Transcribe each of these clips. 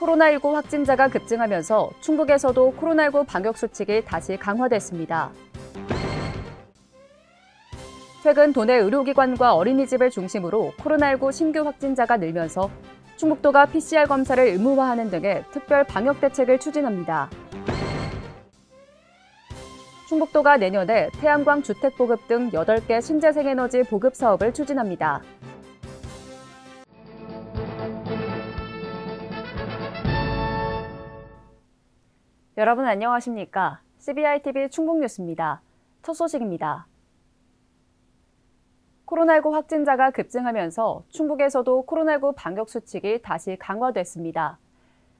코로나19 확진자가 급증하면서 충북에서도 코로나19 방역 수칙이 다시 강화됐습니다. 최근 도내 의료기관과 어린이집을 중심으로 코로나19 신규 확진자가 늘면서 충북도가 PCR 검사를 의무화하는 등의 특별 방역 대책을 추진합니다. 충북도가 내년에 태양광 주택 보급 등 8개 신재생에너지 보급 사업을 추진합니다. 여러분 안녕하십니까? CBI TV 충북 뉴스입니다. 첫 소식입니다. 코로나19 확진자가 급증하면서 충북에서도 코로나19 방역 수칙이 다시 강화됐습니다.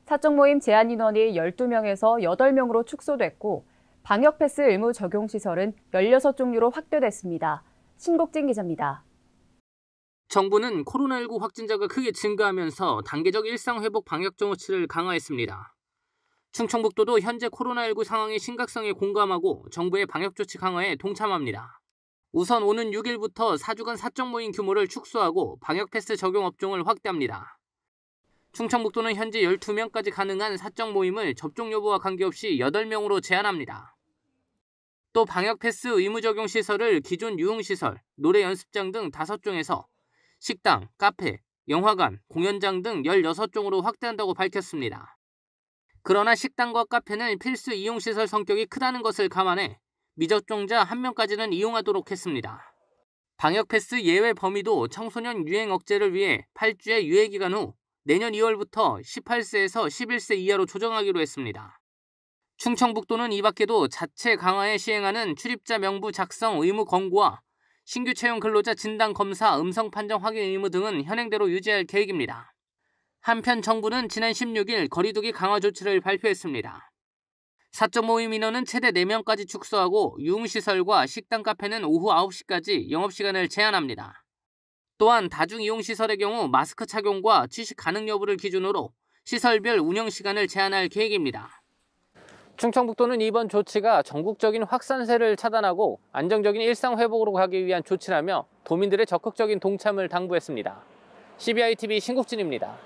사적 모임 제한 인원이 12명에서 8명으로 축소됐고 방역 패스 의무 적용 시설은 16종류로 확대됐습니다. 신곡진 기자입니다. 정부는 코로나19 확진자가 크게 증가하면서 단계적 일상 회복 방역 조치를 강화했습니다. 충청북도도 현재 코로나19 상황의 심각성에 공감하고 정부의 방역조치 강화에 동참합니다. 우선 오는 6일부터 4주간 사적 모임 규모를 축소하고 방역 패스 적용 업종을 확대합니다. 충청북도는 현재 12명까지 가능한 사적 모임을 접종 여부와 관계없이 8명으로 제한합니다. 또 방역 패스 의무 적용 시설을 기존 유흥시설, 노래 연습장 등 5종에서 식당, 카페, 영화관, 공연장 등 16종으로 확대한다고 밝혔습니다. 그러나 식당과 카페는 필수 이용시설 성격이 크다는 것을 감안해 미접종자 한명까지는 이용하도록 했습니다. 방역패스 예외 범위도 청소년 유행 억제를 위해 8주의 유예기간 후 내년 2월부터 18세에서 11세 이하로 조정하기로 했습니다. 충청북도는 이 밖에도 자체 강화에 시행하는 출입자 명부 작성 의무 권고와 신규 채용 근로자 진단 검사 음성 판정 확인 의무 등은 현행대로 유지할 계획입니다. 한편 정부는 지난 16일 거리두기 강화 조치를 발표했습니다. 4.5인 민원은 최대 4명까지 축소하고 유흥시설과 식당 카페는 오후 9시까지 영업시간을 제한합니다. 또한 다중이용시설의 경우 마스크 착용과 취식 가능 여부를 기준으로 시설별 운영시간을 제한할 계획입니다. 충청북도는 이번 조치가 전국적인 확산세를 차단하고 안정적인 일상회복으로 가기 위한 조치라며 도민들의 적극적인 동참을 당부했습니다. CBI TV 신국진입니다.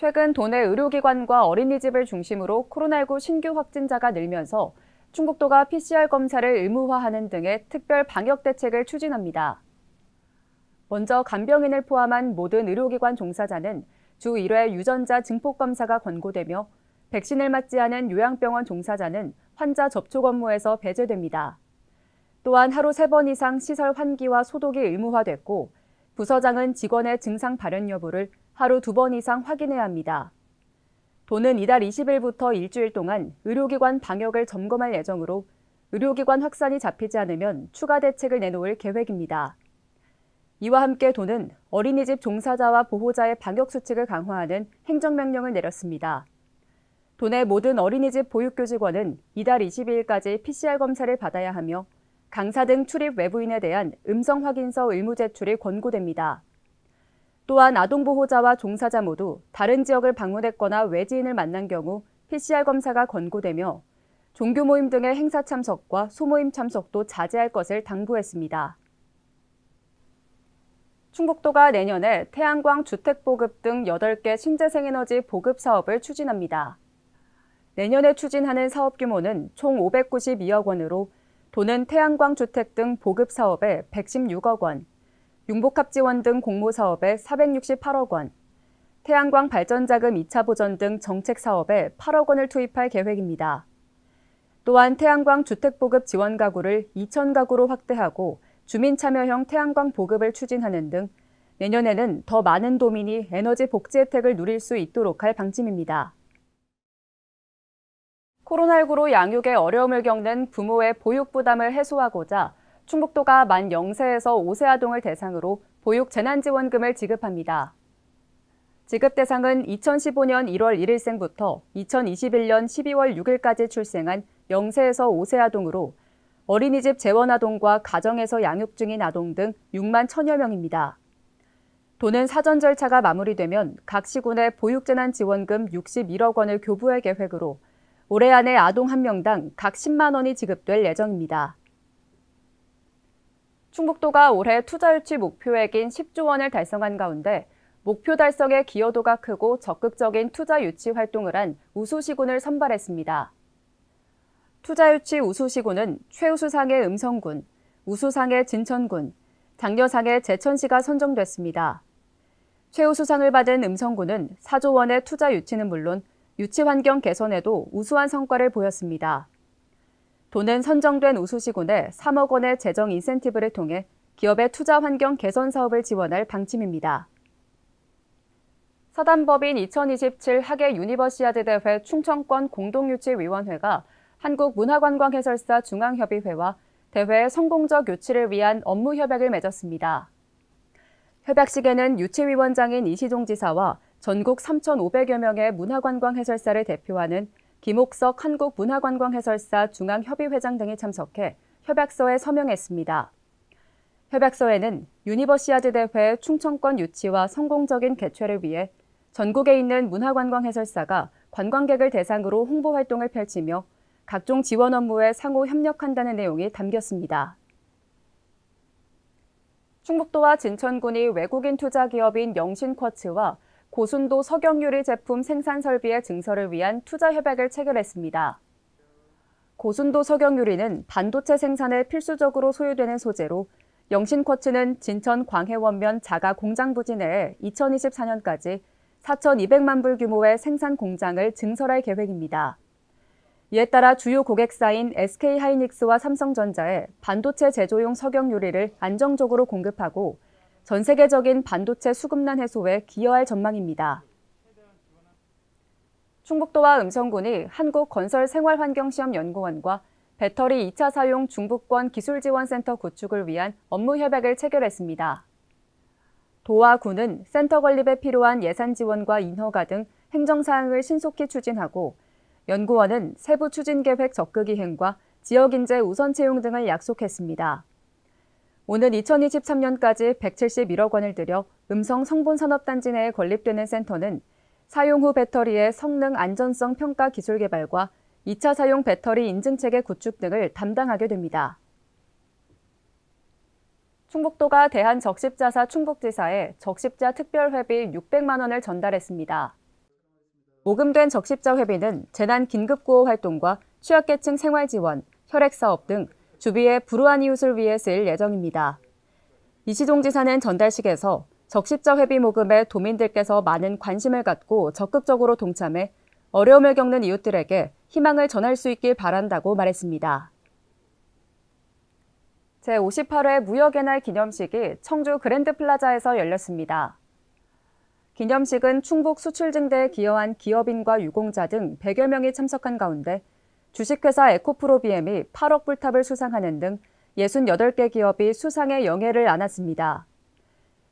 최근 도내 의료기관과 어린이집을 중심으로 코로나19 신규 확진자가 늘면서 충북도가 PCR 검사를 의무화하는 등의 특별 방역 대책을 추진합니다. 먼저 간병인을 포함한 모든 의료기관 종사자는 주 1회 유전자 증폭 검사가 권고되며 백신을 맞지 않은 요양병원 종사자는 환자 접촉 업무에서 배제됩니다. 또한 하루 3번 이상 시설 환기와 소독이 의무화됐고 부서장은 직원의 증상 발현 여부를 하루 두 번 이상 확인해야 합니다. 도는 이달 20일부터 일주일 동안 의료기관 방역을 점검할 예정으로 의료기관 확산이 잡히지 않으면 추가 대책을 내놓을 계획입니다. 이와 함께 도는 어린이집 종사자와 보호자의 방역 수칙을 강화하는 행정명령을 내렸습니다. 도내 모든 어린이집 보육교직원은 이달 22일까지 PCR 검사를 받아야 하며 강사 등 출입 외부인에 대한 음성 확인서 의무 제출이 권고됩니다. 또한 아동보호자와 종사자 모두 다른 지역을 방문했거나 외지인을 만난 경우 PCR 검사가 권고되며 종교 모임 등의 행사 참석과 소모임 참석도 자제할 것을 당부했습니다. 충북도가 내년에 태양광 주택 보급 등 8개 신재생 에너지 보급 사업을 추진합니다. 내년에 추진하는 사업 규모는 총 592억 원으로 도는 태양광 주택 등 보급 사업에 116억 원, 융복합 지원 등 공모 사업에 468억 원, 태양광 발전자금 2차 보전 등 정책 사업에 8억 원을 투입할 계획입니다. 또한 태양광 주택보급 지원 가구를 2천 가구로 확대하고 주민참여형 태양광 보급을 추진하는 등 내년에는 더 많은 도민이 에너지 복지 혜택을 누릴 수 있도록 할 방침입니다. 코로나19로 양육에 어려움을 겪는 부모의 보육 부담을 해소하고자 충북도가 만 0세에서 5세 아동을 대상으로 보육 재난지원금을 지급합니다. 지급 대상은 2015년 1월 1일생부터 2021년 12월 6일까지 출생한 0세에서 5세 아동으로 어린이집 재원아동과 가정에서 양육 중인 아동 등 6만 천여 명입니다. 돈은 사전 절차가 마무리되면 각시군의 보육재난지원금 61억 원을 교부할 계획으로 올해 안에 아동 한명당각 10만 원이 지급될 예정입니다. 충북도가 올해 투자 유치 목표액인 10조 원을 달성한 가운데 목표 달성에 기여도가 크고 적극적인 투자 유치 활동을 한 우수시군을 선발했습니다. 투자 유치 우수시군은 최우수상의 음성군, 우수상의 진천군, 장려상의 제천시가 선정됐습니다. 최우수상을 받은 음성군은 4조 원의 투자 유치는 물론 유치 환경 개선에도 우수한 성과를 보였습니다. 도는 선정된 우수시군에 3억 원의 재정 인센티브를 통해 기업의 투자 환경 개선 사업을 지원할 방침입니다. 사단법인 2027 학예 유니버시아드 대회 충청권 공동유치위원회가 한국문화관광해설사 중앙협의회와 대회 성공적 유치를 위한 업무 협약을 맺었습니다. 협약식에는 유치위원장인 이시종 지사와 전국 3,500여 명의 문화관광 해설사를 대표하는 김옥석 한국문화관광해설사 중앙협의회장 등이 참석해 협약서에 서명했습니다. 협약서에는 유니버시아드 대회 충청권 유치와 성공적인 개최를 위해 전국에 있는 문화관광 해설사가 관광객을 대상으로 홍보 활동을 펼치며 각종 지원 업무에 상호 협력한다는 내용이 담겼습니다. 충북도와 진천군이 외국인 투자 기업인 영신쿼츠와 고순도 석영유리 제품 생산 설비의 증설을 위한 투자 협약을 체결했습니다. 고순도 석영유리는 반도체 생산에 필수적으로 소요되는 소재로 영신쿼츠는 진천 광해원면 자가 공장 부지 내에 2024년까지 4,200만 불 규모의 생산 공장을 증설할 계획입니다. 이에 따라 주요 고객사인 SK하이닉스와 삼성전자에 반도체 제조용 석영유리를 안정적으로 공급하고 전 세계적인 반도체 수급난 해소에 기여할 전망입니다. 충북도와 음성군이 한국건설생활환경시험연구원과 배터리 2차 사용 중부권 기술지원센터 구축을 위한 업무 협약을 체결했습니다. 도와 군은 센터 건립에 필요한 예산 지원과 인허가 등 행정사항을 신속히 추진하고 연구원은 세부 추진 계획 적극 이행과 지역 인재 우선 채용 등을 약속했습니다. 오는 2023년까지 171억 원을 들여 음성 성분 산업단지 내에 건립되는 센터는 사용 후 배터리의 성능 안전성 평가 기술 개발과 2차 사용 배터리 인증체계 구축 등을 담당하게 됩니다. 충북도가 대한적십자사 충북지사에 적십자 특별회비 600만 원을 전달했습니다. 모금된 적십자 회비는 재난 긴급구호 활동과 취약계층 생활지원, 혈액사업 등 주비의 불우한 이웃을 위해 쓸 예정입니다. 이시동 지사는 전달식에서 적십자 회비 모금에 도민들께서 많은 관심을 갖고 적극적으로 동참해 어려움을 겪는 이웃들에게 희망을 전할 수 있길 바란다고 말했습니다. 제58회 무역의 날 기념식이 청주 그랜드플라자에서 열렸습니다. 기념식은 충북 수출증대에 기여한 기업인과 유공자 등 100여 명이 참석한 가운데 주식회사 에코프로비엠이 8억 불탑을 수상하는 등 68개 기업이 수상의 영예를 안았습니다.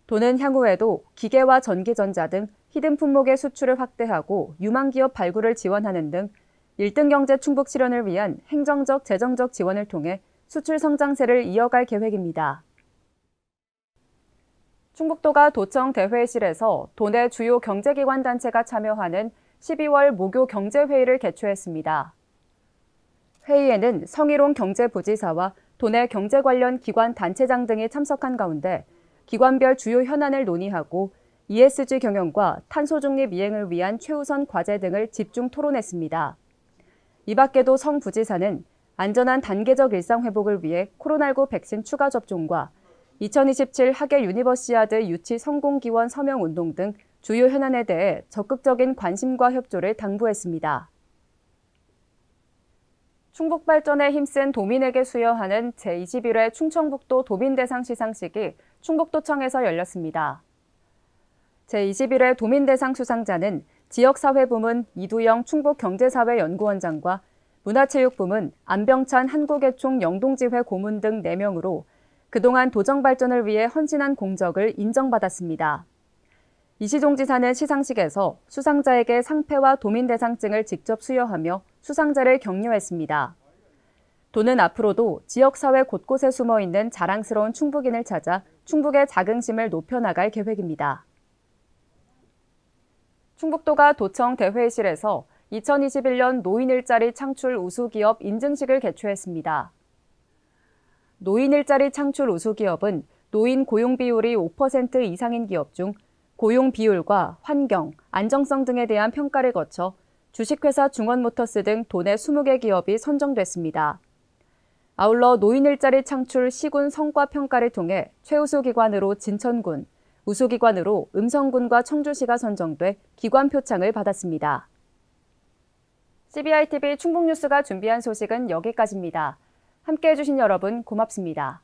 돈은 향후에도 기계와 전기전자 등 히든 품목의 수출을 확대하고 유망기업 발굴을 지원하는 등 1등 경제 충북 실현을 위한 행정적, 재정적 지원을 통해 수출 성장세를 이어갈 계획입니다. 충북도가 도청 대회실에서 도내 주요 경제기관 단체가 참여하는 12월 모교 경제회의를 개최했습니다. 회의에는 성희롱 경제부지사와 도내 경제 관련 기관 단체장 등이 참석한 가운데 기관별 주요 현안을 논의하고 ESG 경영과 탄소 중립 이행을 위한 최우선 과제 등을 집중 토론했습니다. 이 밖에도 성 부지사는 안전한 단계적 일상 회복을 위해 코로나19 백신 추가 접종과 2027 학예 유니버시아드 유치 성공 기원 서명 운동 등 주요 현안에 대해 적극적인 관심과 협조를 당부했습니다. 충북 발전에 힘쓴 도민에게 수여하는 제21회 충청북도 도민대상 시상식이 충북도청에서 열렸습니다. 제21회 도민대상 수상자는 지역사회부문 이두영 충북경제사회연구원장과 문화체육부문 안병찬 한국애총 영동지회 고문 등 4명으로 그동안 도정 발전을 위해 헌신한 공적을 인정받았습니다. 이시종 지사는 시상식에서 수상자에게 상패와 도민대상증을 직접 수여하며 수상자를 격려했습니다. 도는 앞으로도 지역사회 곳곳에 숨어 있는 자랑스러운 충북인을 찾아 충북의 자긍심을 높여나갈 계획입니다. 충북도가 도청 대회의실에서 2021년 노인 일자리 창출 우수기업 인증식을 개최했습니다. 노인 일자리 창출 우수기업은 노인 고용 비율이 5% 이상인 기업 중 고용 비율과 환경, 안정성 등에 대한 평가를 거쳐 주식회사 중원모터스 등 도내 20개 기업이 선정됐습니다. 아울러 노인 일자리 창출 시군 성과 평가를 통해 최우수 기관으로 진천군, 우수 기관으로 음성군과 청주시가 선정돼 기관 표창을 받았습니다. CBI TV 충북뉴스가 준비한 소식은 여기까지입니다. 함께 해주신 여러분 고맙습니다.